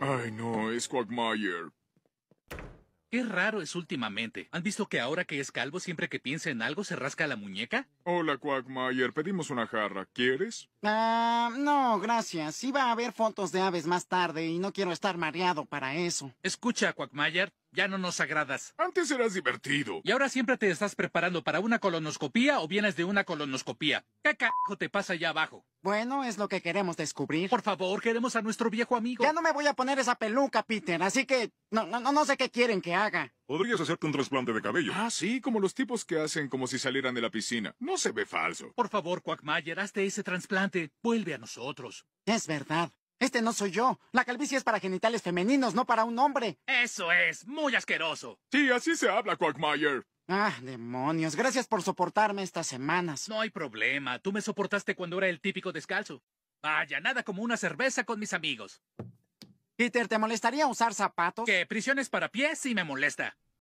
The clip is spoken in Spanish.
Ay, no, es Quagmire. Qué raro es últimamente. ¿Han visto que ahora que es calvo, siempre que piensa en algo, se rasca la muñeca? Hola, Quagmire. Pedimos una jarra. ¿Quieres? Ah, no, gracias. Iba a haber fotos de aves más tarde y no quiero estar mareado para eso. Escucha, Quagmire. Ya no nos agradas. Antes eras divertido. Y ahora siempre te estás preparando para una colonoscopía o vienes de una colonoscopía. ¿Qué carajo te pasa allá abajo? Bueno, es lo que queremos descubrir. Por favor, queremos a nuestro viejo amigo. Ya no me voy a poner esa peluca, Peter, así que no, no, no sé qué quieren que haga. Podrías hacerte un trasplante de cabello. Ah, sí, como los tipos que hacen como si salieran de la piscina. No se ve falso. Por favor, Quackmayer, hazte ese trasplante. Vuelve a nosotros. Es verdad. Este no soy yo. La calvicie es para genitales femeninos, no para un hombre. Eso es, muy asqueroso. Sí, así se habla, Quagmire. Ah, demonios. Gracias por soportarme estas semanas. No hay problema. Tú me soportaste cuando era el típico descalzo. Vaya, nada como una cerveza con mis amigos. Peter, ¿te molestaría usar zapatos? Que prisiones para pies sí me molesta.